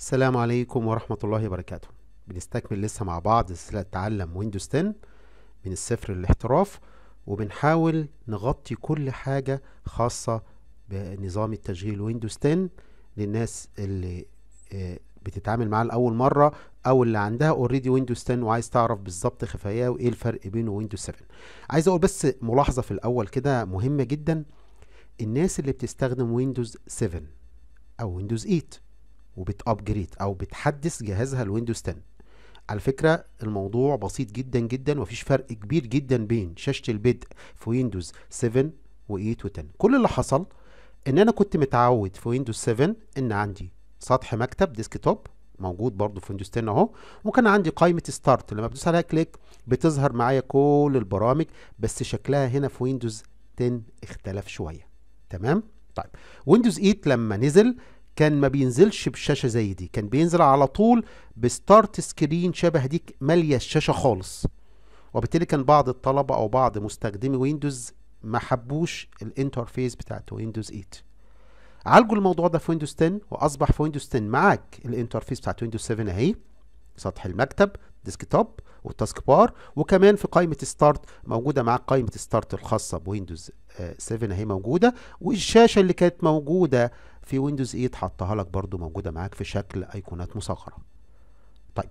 السلام عليكم ورحمة الله وبركاته بنستكمل لسه مع بعض سلسلة تعلم ويندوز 10 من الصفر للاحتراف وبنحاول نغطي كل حاجة خاصة بنظام التشغيل ويندوز 10 للناس اللي آه، بتتعامل معاه لأول مرة أو اللي عندها اوريدي ويندوز 10 وعايز تعرف بالظبط خفاياه وإيه الفرق بينه ويندوز 7 عايز أقول بس ملاحظة في الأول كده مهمة جدا الناس اللي بتستخدم ويندوز 7 أو ويندوز 8 وبتابجريد او بتحدث جهازها الويندوز 10 على فكرة الموضوع بسيط جدا جدا ومفيش فرق كبير جدا بين شاشة البدء في ويندوز 7 و8 و10 كل اللي حصل ان انا كنت متعود في ويندوز 7 ان عندي سطح مكتب ديسكتوب موجود برضو في ويندوز 10 اهو وكان عندي قائمه ستارت لما بدوس عليها كليك بتظهر معايا كل البرامج بس شكلها هنا في ويندوز 10 اختلف شويه تمام طيب ويندوز 8 لما نزل كان ما بينزلش بشاشه زي دي كان بينزل على طول بستارت سكرين شبه دي ماليه الشاشه خالص وبالتالي كان بعض الطلبه او بعض مستخدمي ويندوز ما حبوش الانترفيس بتاعت ويندوز 8 عالجوا الموضوع ده في ويندوز 10 واصبح في ويندوز 10 معاك الانترفيس بتاعت ويندوز 7 اهي سطح المكتب ديسك توب والتاسك بار وكمان في قائمه ستارت موجوده معاك قائمه ستارت الخاصه بويندوز 7 آه، اهي موجوده والشاشه اللي كانت موجوده في ويندوز 8 حطها لك برده موجوده معاك في شكل ايقونات مصغره طيب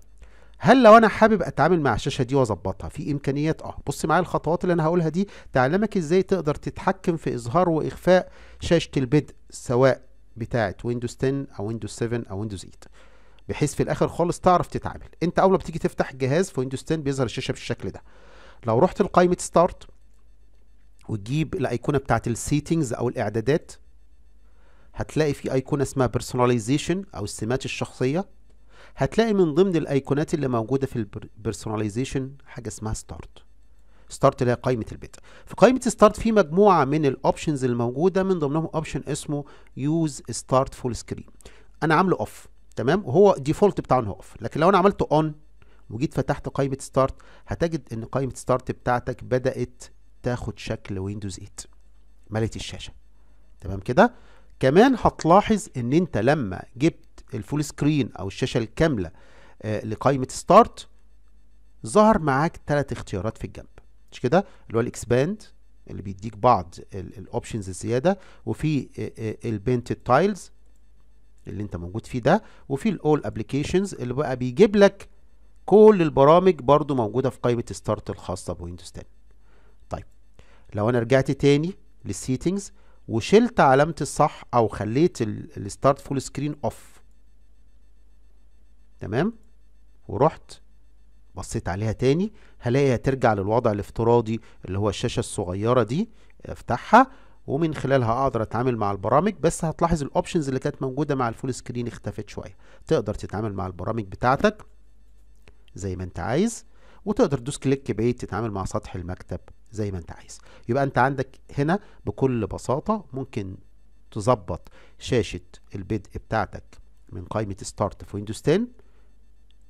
هل لو انا حابب اتعامل مع الشاشه دي واظبطها في امكانيات اه بص معايا الخطوات اللي انا هقولها دي تعلمك ازاي تقدر تتحكم في اظهار واخفاء شاشه البدء سواء بتاعه ويندوز 10 او ويندوز 7 او ويندوز 8 بحيث في الاخر خالص تعرف تتعامل انت اول ما بتيجي تفتح الجهاز في ويندوز 10 بيظهر الشاشه بالشكل ده لو رحت لقائمه ستارت وتجيب الايقونه بتاعت السيتنجز او الاعدادات هتلاقي في ايقونه اسمها بيرسوناليزيشن او السمات الشخصيه هتلاقي من ضمن الايقونات اللي موجوده في البيرسوناليزيشن حاجه اسمها ستارت ستارت اللي هي قائمه البيت في قائمه ستارت في مجموعه من الاوبشنز الموجوده من ضمنهم اوبشن اسمه يوز ستارت فول سكرين انا عامله اوف تمام وهو ديفولت بتاعه ان هو اوف لكن لو انا عملته اون وجيت فتحت قائمه ستارت هتجد ان قائمه ستارت بتاعتك بدات تاخد شكل ويندوز 8 ملت الشاشه تمام كده كمان هتلاحظ ان انت لما جبت الفول سكرين او الشاشه الكامله آه، لقائمه ستارت ظهر معاك ثلاث اختيارات في الجنب مش كده اللي هو الاكسباند اللي بيديك بعض الاوبشنز الزياده وفي آه، آه، البينت تايلز اللي انت موجود فيه ده وفي الاول ابلكيشنز اللي بقى بيجيب لك كل البرامج برضو موجودة في قائمة ستارت الخاصة بويندوز 10 طيب لو انا رجعت تاني للسيتنجز وشلت علامة الصح او خليت الستارت فول سكرين اوف تمام ورحت بصيت عليها تاني هلاقيها هترجع للوضع الافتراضي اللي هو الشاشة الصغيرة دي افتحها ومن خلالها اقدر اتعامل مع البرامج بس هتلاحظ الاوبشنز اللي كانت موجوده مع الفول سكرين اختفت شويه تقدر تتعامل مع البرامج بتاعتك زي ما انت عايز وتقدر تدوس كليك بعيد تتعامل مع سطح المكتب زي ما انت عايز يبقى انت عندك هنا بكل بساطه ممكن تظبط شاشه البدء بتاعتك من قائمه ستارت في ويندوز 10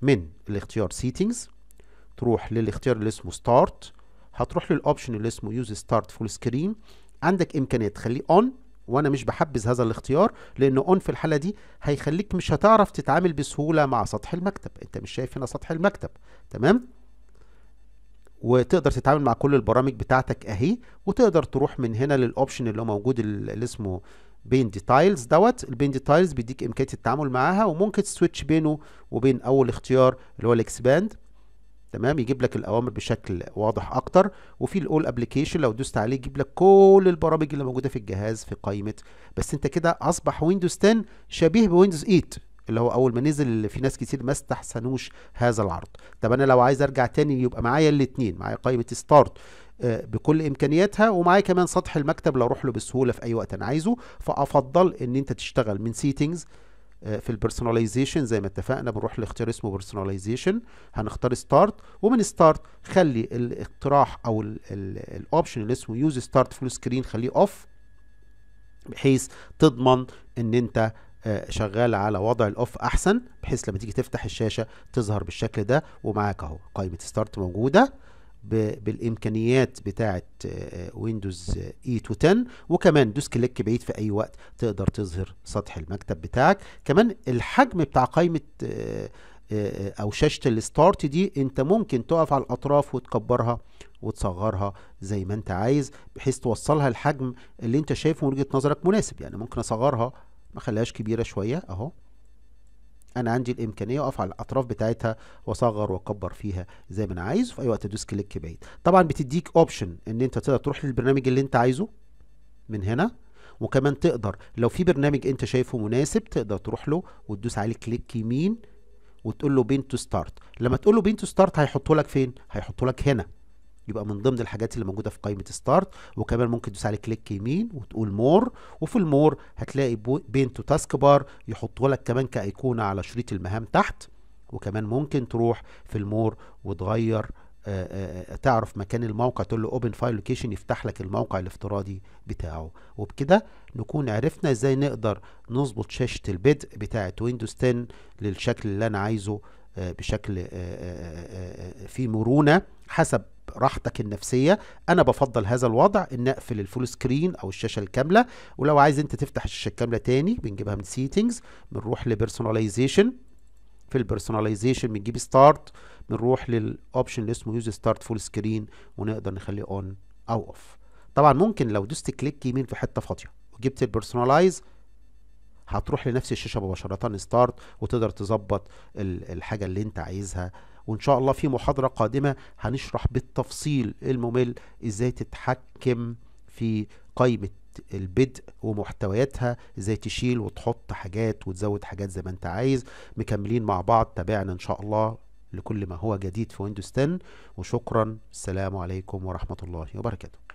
من الاختيار سيتنجز تروح للاختيار اللي اسمه ستارت هتروح للاوبشن اللي اسمه يوز ستارت فول سكرين عندك امكانيه تخليه اون وانا مش بحبذ هذا الاختيار لانه اون في الحاله دي هيخليك مش هتعرف تتعامل بسهوله مع سطح المكتب انت مش شايف هنا سطح المكتب تمام وتقدر تتعامل مع كل البرامج بتاعتك اهي وتقدر تروح من هنا للاوبشن اللي هو موجود اللي اسمه بين دي تايلز دوت البين دي تايلز بيديك امكانيه التعامل معاها وممكن تسويتش بينه وبين اول اختيار اللي هو الاكسباند تمام يجيب لك الاوامر بشكل واضح اكتر وفي الاول ابلكيشن لو دوست عليه يجيب لك كل البرامج اللي موجوده في الجهاز في قائمه بس انت كده اصبح ويندوز 10 شبيه بويندوز 8 اللي هو اول ما نزل اللي في ناس كتير ما استحسنوش هذا العرض طب انا لو عايز ارجع تاني يبقى معايا الاثنين معايا قائمه ستارت آه، بكل امكانياتها ومعايا كمان سطح المكتب لو اروح له بسهوله في اي وقت انا عايزه فافضل ان انت تشتغل من سيتنجز آه، في البرسوناليزيشن زي ما اتفقنا بنروح لاختيار اسمه برسوناليزيشن هنختار ستارت ومن ستارت خلي الاقتراح او الاوبشن اللي اسمه يوز ستارت فول سكرين خليه اوف بحيث تضمن ان انت آه، شغال على وضع الاوف احسن بحيث لما تيجي تفتح الشاشه تظهر بالشكل ده ومعاك اهو قائمه ستارت موجوده بالامكانيات بتاعه ويندوز اي 210 وكمان دوس كليك بعيد في اي وقت تقدر تظهر سطح المكتب بتاعك كمان الحجم بتاع قائمه آه، آه، او شاشه الستارت دي انت ممكن تقف على الاطراف وتكبرها وتصغرها زي ما انت عايز بحيث توصلها الحجم اللي انت شايفه من وجهه نظرك مناسب يعني ممكن اصغرها ما خليهاش كبيره شويه اهو انا عندي الامكانيه اقف على الاطراف بتاعتها واصغر واكبر فيها زي ما انا عايز وفي اي وقت ادوس كليك بعيد طبعا بتديك اوبشن ان انت تقدر تروح للبرنامج اللي انت عايزه من هنا وكمان تقدر لو في برنامج انت شايفه مناسب تقدر تروح له وتدوس عليه كليك يمين وتقول له بين تو ستارت لما تقول له بين تو ستارت هيحطه لك فين هيحطه لك هنا يبقى من ضمن الحاجات اللي موجوده في قائمه ستارت وكمان ممكن تدوس على كليك يمين وتقول مور وفي المور هتلاقي بين تو تاسك بار يحطه لك كمان كايقونه على شريط المهام تحت وكمان ممكن تروح في المور وتغير آآ آآ تعرف مكان الموقع تقول له اوبن فايل لوكيشن يفتح لك الموقع الافتراضي بتاعه وبكده نكون عرفنا ازاي نقدر نظبط شاشه البدء بتاعه ويندوز 10 للشكل اللي انا عايزه بشكل في مرونه حسب راحتك النفسيه انا بفضل هذا الوضع ان اقفل الفول سكرين او الشاشه الكامله ولو عايز انت تفتح الشاشه الكامله تاني بنجيبها من سيتنجز بنروح لبرسوناليزيشن في البرسوناليزيشن بنجيب ستارت بنروح للاوبشن اللي اسمه يوز ستارت فول سكرين ونقدر نخليه اون او اوف طبعا ممكن لو دوست كليك يمين في حته فاضيه وجبت البرسوناليز هتروح لنفس الشاشه مباشره ستارت وتقدر تظبط الحاجه اللي انت عايزها وان شاء الله في محاضرة قادمة هنشرح بالتفصيل الممل ازاي تتحكم في قائمة البدء ومحتوياتها ازاي تشيل وتحط حاجات وتزود حاجات زي ما انت عايز مكملين مع بعض تابعنا ان شاء الله لكل ما هو جديد في ويندوز 10 وشكرا السلام عليكم ورحمة الله وبركاته